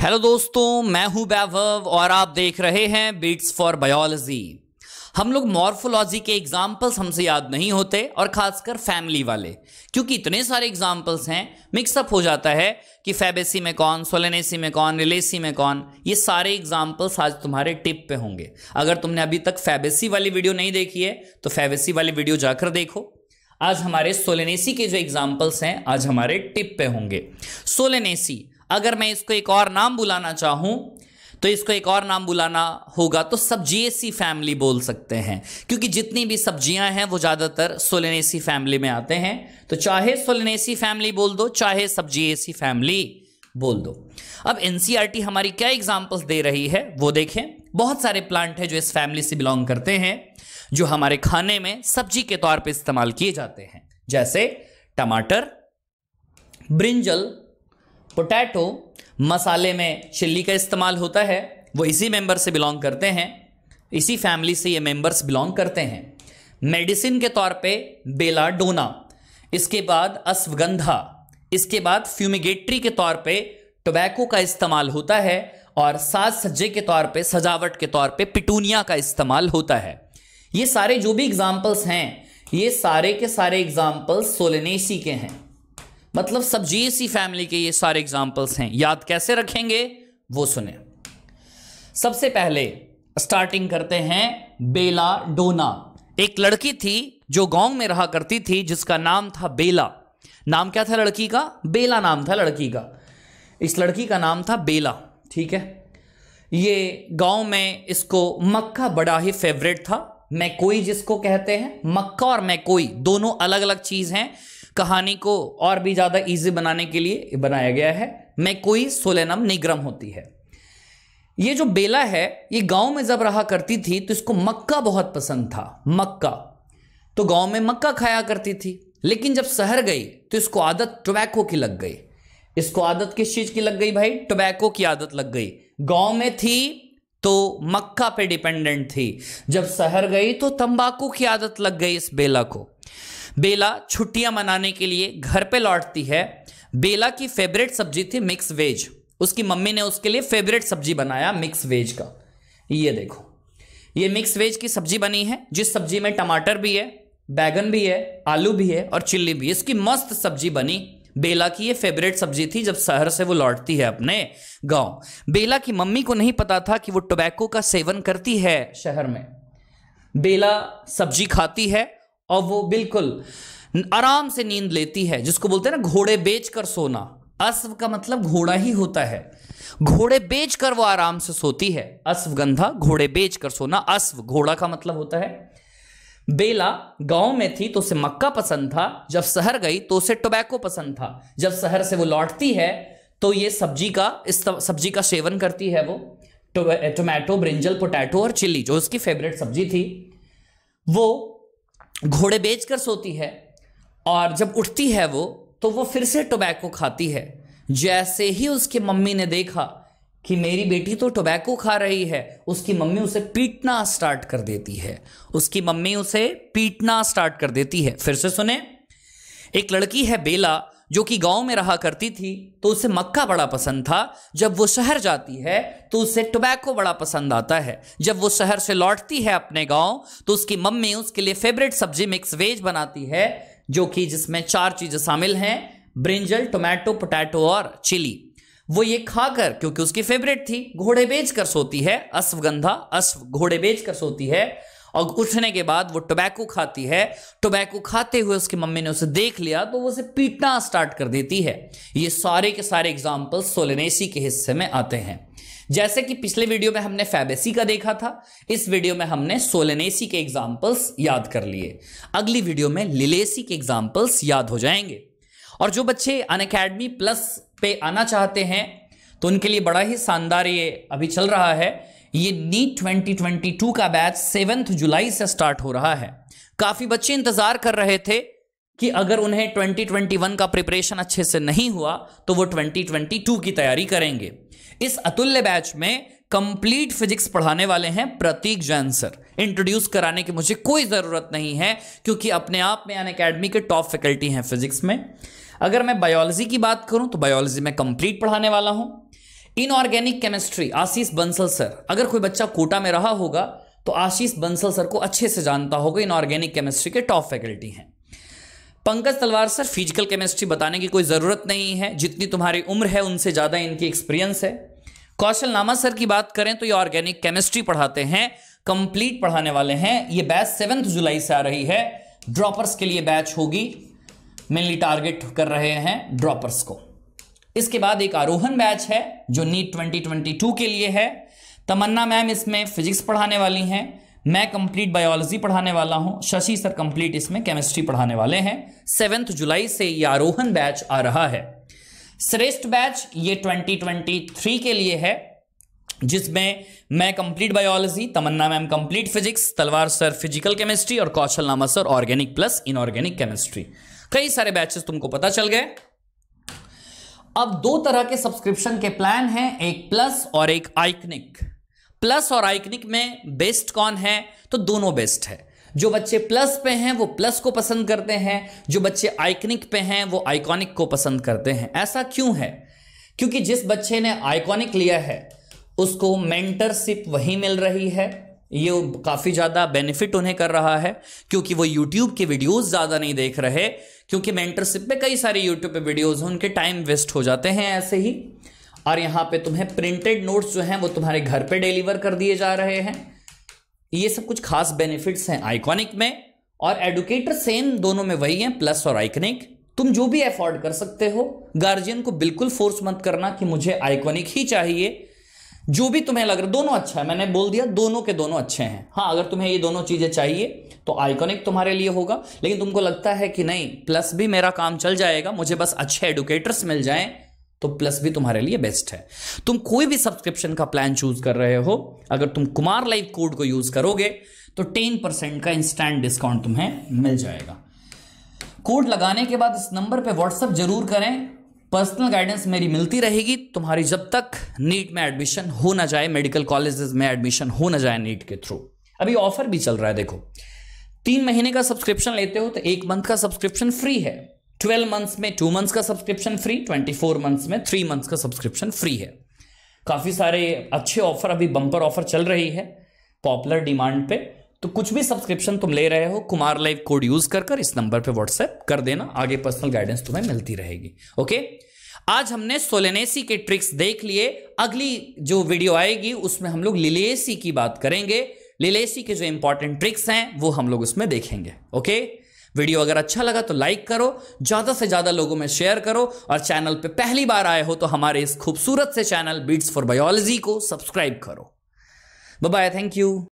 hello दोस्तों मैं हूं वैभव और आप देख रहे हैं बीट्स फॉर बायोलॉजी हम लोग मॉर्फोलॉजी के एग्जाम्पल्स हमसे याद नहीं होते और खासकर फैमिली वाले क्योंकि इतने सारे एग्जाम्पल्स हैं मिक्सअप हो जाता है कि फेबेसी में कौन सोलेनेसी में कौन रिलेसी में कौन ये सारे एग्जाम्पल्स आज तुम्हारे टिप पे होंगे अगर तुमने अभी तक फेबेसी वाली वीडियो नहीं देखी है तो फेबेसी वाली वीडियो जाकर देखो आज हमारे सोलेनेसी के जो एग्जाम्पल्स हैं आज हमारे टिप पे होंगे सोलेनेसी अगर मैं इसको एक और नाम बुलाना चाहूं तो इसको एक और नाम बुलाना होगा तो सब्जिएसी फैमिली बोल सकते हैं क्योंकि जितनी भी सब्जियां हैं वो ज़्यादातर सोलेनेसी फैमिली में आते हैं तो चाहे सोलेनेसी फैमिली बोल दो चाहे सब्जिएसी फैमिली बोल दो अब एनसीईआरटी e हमारी क्या एग्जाम्पल्स दे रही है वो देखें बहुत सारे प्लांट है जो इस फैमिली से बिलोंग करते हैं जो हमारे खाने में सब्जी के तौर पर इस्तेमाल किए जाते हैं जैसे टमाटर ब्रिंजल पोटैटो मसाले में चिल्ली का इस्तेमाल होता है वो इसी मेंबर से बिलोंग करते हैं इसी फैमिली से ये मेंबर्स बिलोंग करते हैं मेडिसिन के तौर पे बेलाडोना इसके बाद अश्वगंधा इसके बाद फ्यूमिगेटरी के तौर पे टोबैको का इस्तेमाल होता है और साज सज्जे के तौर पे सजावट के तौर पे पिटूनिया का इस्तेमाल होता है ये सारे जो भी एग्जाम्पल्स हैं ये सारे के सारे एग्जाम्पल्स सोलेनेसी के हैं मतलब सब जीएससी फैमिली के ये सारे एग्जाम्पल्स हैं याद कैसे रखेंगे वो सुने सबसे पहले स्टार्टिंग करते हैं बेला डोना एक लड़की थी जो गांव में रहा करती थी जिसका नाम था बेला नाम क्या था लड़की का बेला नाम था लड़की का इस लड़की का नाम था बेला ठीक है ये गांव में इसको मक्का बड़ा ही फेवरेट था मैकोई जिसको कहते हैं मक्का और मैकोई दोनों अलग अलग चीज़ हैं कहानी को और भी ज़्यादा इजी बनाने के लिए बनाया गया है मैं कोई सोलेनम निग्रम होती है ये जो बेला है ये गांव में जब रहा करती थी तो इसको मक्का बहुत पसंद था मक्का तो गांव में मक्का खाया करती थी लेकिन जब शहर गई तो इसको आदत टोबैको की लग गई इसको आदत किस चीज़ की लग गई भाई टोबैको की आदत लग गई गांव में थी तो मक्का पे डिपेंडेंट थी जब शहर गई तो तंबाकू की आदत लग गई इस बेला को बेला छुट्टियां मनाने के लिए घर पे लौटती है बेला की फेवरेट सब्जी थी मिक्स वेज उसकी मम्मी ने उसके लिए फेवरेट सब्जी बनाया मिक्स वेज का ये देखो ये मिक्स वेज की सब्जी बनी है जिस सब्जी में टमाटर भी है बैगन भी है आलू भी है और चिल्ली भी है इसकी मस्त सब्जी बनी बेला की ये फेवरेट सब्जी थी जब शहर से वो लौटती है अपने गांव बेला की मम्मी को नहीं पता था कि वो टोबैको का सेवन करती है शहर में बेला सब्जी खाती है और वो बिल्कुल आराम से नींद लेती है जिसको बोलते हैं ना घोड़े बेच कर सोना अश्व का मतलब घोड़ा ही होता है घोड़े बेच कर वो आराम से सोती है अश्वगंधा घोड़े बेच कर सोना अश्व घोड़ा का मतलब होता है बेला गांव में थी तो उसे मक्का पसंद था जब शहर गई तो उसे टोबैको पसंद था जब शहर से वो लौटती है तो ये सब्जी का इस सब्जी का सेवन करती है वो टोमेटो ब्रिंजल पोटैटो और चिल्ली जो उसकी फेवरेट सब्जी थी वो घोड़े बेचकर सोती है और जब उठती है वो तो वो फिर से टोबैको खाती है जैसे ही उसकी मम्मी ने देखा कि मेरी बेटी तो टोबैको खा रही है उसकी मम्मी उसे पीटना स्टार्ट कर देती है उसकी मम्मी उसे पीटना स्टार्ट कर देती है फिर से सुने एक लड़की है बेला जो कि गांव में रहा करती थी तो उसे मक्का बड़ा पसंद था जब वो शहर जाती है तो उसे टोबैको बड़ा पसंद आता है जब वो शहर से लौटती है अपने गांव तो उसकी मम्मी उसके लिए फेवरेट सब्जी मिक्स वेज बनाती है जो कि जिसमें चार चीज़ें शामिल हैं ब्रिंजल टोमेटो पोटैटो और चिली वो ये खाकर क्योंकि उसकी फेवरेट थी घोड़े बेच कर सोती है अश्वगंधा अश्व घोड़े बेच कर सोती है और उठने के बाद वो टोबैको खाती है टोबैको खाते हुए उसकी मम्मी ने उसे देख लिया तो वो उसे पीटना स्टार्ट कर देती है ये सारे के सारे एग्जाम्पल सोलेनेसी के हिस्से में आते हैं जैसे कि पिछले वीडियो में हमने फैबेसी का देखा था इस वीडियो में हमने सोलेनेसी के एग्जाम्पल्स याद कर लिए अगली वीडियो में लिलेसी के एग्जाम्पल्स याद हो जाएंगे और जो बच्चे अन प्लस पे आना चाहते हैं तो उनके लिए बड़ा ही शानदार ये अभी चल रहा है ये नीट 2022 का बैच सेवेंथ जुलाई से स्टार्ट हो रहा है काफ़ी बच्चे इंतज़ार कर रहे थे कि अगर उन्हें 2021 का प्रिपरेशन अच्छे से नहीं हुआ तो वो 2022 की तैयारी करेंगे इस अतुल्य बैच में कंप्लीट फिजिक्स पढ़ाने वाले हैं प्रतीक जैन सर इंट्रोड्यूस कराने की मुझे कोई ज़रूरत नहीं है क्योंकि अपने आप में अन अकेडमी के टॉप फैकल्टी हैं फिजिक्स में अगर मैं बायोलॉजी की बात करूं तो बायोलॉजी में कंप्लीट पढ़ाने वाला हूं inorganic chemistry Ashish Bansal sir अगर कोई बच्चा कोटा में रहा होगा तो आशीष बंसल सर को अच्छे से जानता होगा इनऑर्गेनिक केमिस्ट्री के टॉप फैकल्टी हैं पंकज तलवार सर फिजिकल केमिस्ट्री बताने की कोई ज़रूरत नहीं है जितनी तुम्हारी उम्र है उनसे ज़्यादा इनकी एक्सपीरियंस है कौशल नामा सर की बात करें तो ये ऑर्गेनिक केमिस्ट्री पढ़ाते हैं कंप्लीट पढ़ाने वाले हैं ये बैच सेवेंथ जुलाई से आ रही है ड्रॉपर्स के लिए बैच होगी मेनली टारगेट कर रहे हैं ड्रॉपर्स को इसके बाद एक आरोहन बैच है जो नीट 2022 के लिए है तमन्ना मैम इसमें फिजिक्स पढ़ाने वाली हैं मैं कंप्लीट बायोलॉजी पढ़ाने वाला हूं शशि सर कंप्लीट इसमें केमिस्ट्री पढ़ाने वाले हैं सेवेंथ जुलाई से यह आरोहन बैच आ रहा है श्रेष्ठ बैच ये 2023 के लिए है जिसमें मैं complete biology Tamanna ma'am complete physics Talwar sir physical chemistry और Kaushal Nama sir organic plus inorganic chemistry कई सारे बैचेस तुमको पता चल गए अब दो तरह के सब्सक्रिप्शन के प्लान हैं एक प्लस और एक आइकनिक प्लस और आइकनिक में बेस्ट कौन है तो दोनों बेस्ट है जो बच्चे प्लस पे हैं वो प्लस को पसंद करते हैं जो बच्चे आइकनिक पे हैं वो आइकॉनिक को पसंद करते हैं ऐसा क्यों है क्योंकि जिस बच्चे ने आइकॉनिक लिया है उसको मेंटरशिप वही मिल रही है ये काफ़ी ज़्यादा बेनिफिट उन्हें कर रहा है क्योंकि वो यूट्यूब के वीडियोस ज़्यादा नहीं देख रहे क्योंकि मेंटरशिप पे कई सारे यूट्यूब पे वीडियोस हैं उनके टाइम वेस्ट हो जाते हैं ऐसे ही और यहाँ पे तुम्हें प्रिंटेड नोट्स जो हैं वो तुम्हारे घर पे डिलीवर कर दिए जा रहे हैं ये सब कुछ खास बेनिफिट्स हैं आइकॉनिक में और एडुकेटर सेम दोनों में वही हैं प्लस और आइकॉनिक तुम जो भी अफोर्ड कर सकते हो गार्जियन को बिल्कुल फोर्स मत करना कि मुझे आइकॉनिक ही चाहिए जो भी तुम्हें लग रहा दोनों अच्छा है मैंने बोल दिया दोनों के दोनों अच्छे हैं हाँ अगर तुम्हें ये दोनों चीज़ें चाहिए तो आइकॉनिक तुम्हारे लिए होगा लेकिन तुमको लगता है कि नहीं प्लस भी मेरा काम चल जाएगा मुझे बस अच्छे एडुकेटर्स मिल जाए तो प्लस भी तुम्हारे लिए बेस्ट है तुम कोई भी सब्सक्रिप्शन का प्लान चूज कर रहे हो अगर तुम कुमार लाइव कोड को यूज करोगे तो टेन परसेंट का इंस्टेंट डिस्काउंट तुम्हें मिल जाएगा कोड लगाने के बाद इस नंबर पे व्हाट्सअप जरूर करें पर्सनल गाइडेंस मेरी मिलती रहेगी तुम्हारी जब तक नीट में एडमिशन हो ना जाए मेडिकल कॉलेजेस में एडमिशन हो ना जाए नीट के थ्रू अभी ऑफर भी चल रहा है देखो तीन महीने का सब्सक्रिप्शन लेते हो तो एक मंथ का सब्सक्रिप्शन फ्री है ट्वेल्व मंथ्स में टू मंथ्स का subscription free twenty four months में थ्री मंथ्स का सब्सक्रिप्शन फ्री है काफ़ी सारे अच्छे ऑफर अभी बम्पर ऑफर चल रही है पॉपुलर डिमांड पे तो कुछ भी सब्सक्रिप्शन तुम ले रहे हो कुमार लाइव कोड यूज कर कर इस नंबर पे व्हाट्सएप कर देना आगे पर्सनल गाइडेंस तुम्हें मिलती रहेगी ओके आज हमने सोलेनेसी के ट्रिक्स देख लिए अगली जो वीडियो आएगी उसमें हम लोग लिलेसी की बात करेंगे लिलेसी के जो इंपॉर्टेंट ट्रिक्स हैं वो हम लोग उसमें देखेंगे ओके वीडियो अगर अच्छा लगा तो लाइक करो ज़्यादा से ज़्यादा लोगों में शेयर करो और चैनल पे पहली बार आए हो तो हमारे इस खूबसूरत से चैनल बीट्स फॉर बायोलॉजी को सब्सक्राइब करो बाय थैंक यू